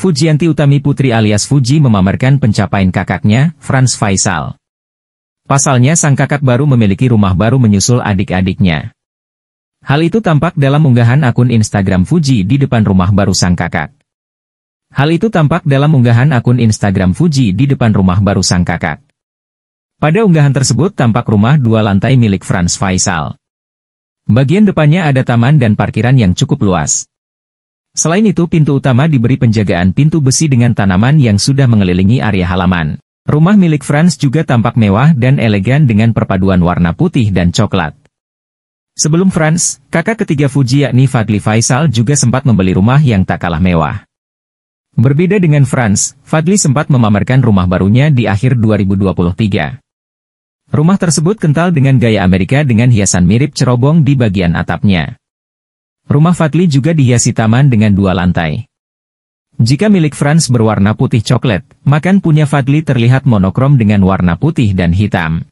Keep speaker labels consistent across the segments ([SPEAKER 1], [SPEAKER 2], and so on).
[SPEAKER 1] Fujianti Utami Putri alias Fuji memamerkan pencapaian kakaknya, Franz Faisal. Pasalnya sang kakak baru memiliki rumah baru menyusul adik-adiknya. Hal itu tampak dalam unggahan akun Instagram Fuji di depan rumah baru sang kakak. Hal itu tampak dalam unggahan akun Instagram Fuji di depan rumah baru sang kakak. Pada unggahan tersebut tampak rumah dua lantai milik Franz Faisal. Bagian depannya ada taman dan parkiran yang cukup luas. Selain itu pintu utama diberi penjagaan pintu besi dengan tanaman yang sudah mengelilingi area halaman. Rumah milik Franz juga tampak mewah dan elegan dengan perpaduan warna putih dan coklat. Sebelum Franz, kakak ketiga Fuji yakni Fadli Faisal juga sempat membeli rumah yang tak kalah mewah. Berbeda dengan Franz, Fadli sempat memamerkan rumah barunya di akhir 2023. Rumah tersebut kental dengan gaya Amerika dengan hiasan mirip cerobong di bagian atapnya. Rumah Fadli juga dihiasi taman dengan dua lantai. Jika milik Franz berwarna putih coklat, makan punya Fadli terlihat monokrom dengan warna putih dan hitam.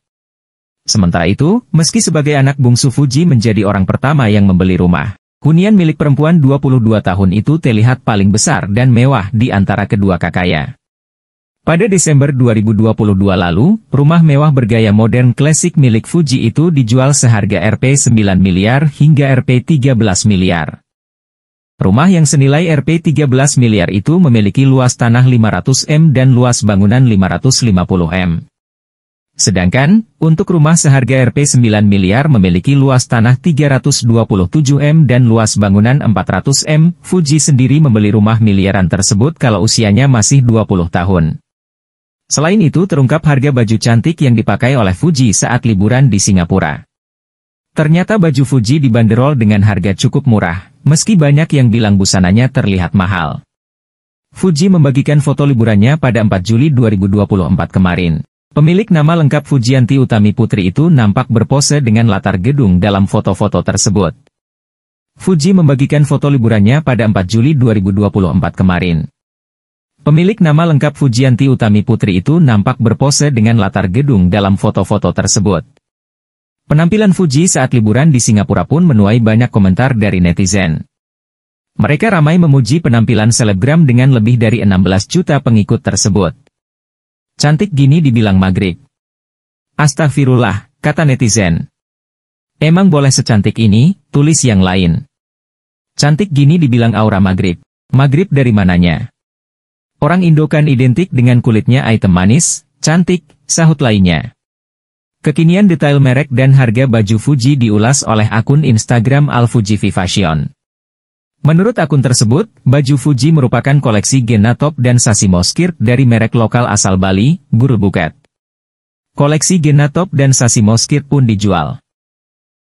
[SPEAKER 1] Sementara itu, meski sebagai anak bungsu Fuji menjadi orang pertama yang membeli rumah, hunian milik perempuan 22 tahun itu terlihat paling besar dan mewah di antara kedua kakaknya. Pada Desember 2022 lalu, rumah mewah bergaya modern klasik milik Fuji itu dijual seharga Rp 9 miliar hingga Rp 13 miliar. Rumah yang senilai Rp 13 miliar itu memiliki luas tanah 500 M dan luas bangunan 550 M. Sedangkan, untuk rumah seharga Rp 9 miliar memiliki luas tanah 327 M dan luas bangunan 400 M, Fuji sendiri membeli rumah miliaran tersebut kalau usianya masih 20 tahun. Selain itu terungkap harga baju cantik yang dipakai oleh Fuji saat liburan di Singapura. Ternyata baju Fuji dibanderol dengan harga cukup murah, meski banyak yang bilang busananya terlihat mahal. Fuji membagikan foto liburannya pada 4 Juli 2024 kemarin. Pemilik nama lengkap Fujianti Utami Putri itu nampak berpose dengan latar gedung dalam foto-foto tersebut. Fuji membagikan foto liburannya pada 4 Juli 2024 kemarin. Pemilik nama lengkap Fujianti Utami Putri itu nampak berpose dengan latar gedung dalam foto-foto tersebut. Penampilan Fuji saat liburan di Singapura pun menuai banyak komentar dari netizen. Mereka ramai memuji penampilan selebgram dengan lebih dari 16 juta pengikut tersebut. Cantik gini dibilang maghrib. Astagfirullah, kata netizen. Emang boleh secantik ini, tulis yang lain. Cantik gini dibilang aura maghrib. Maghrib dari mananya? Orang Indo kan identik dengan kulitnya item manis, cantik, sahut lainnya. Kekinian detail merek dan harga baju Fuji diulas oleh akun Instagram Alfujivi Fashion. Menurut akun tersebut, baju Fuji merupakan koleksi Gena Top dan Sasimo Skirt dari merek lokal asal Bali, Guru Buket. Koleksi Gena Top dan Sasimo Skirt pun dijual.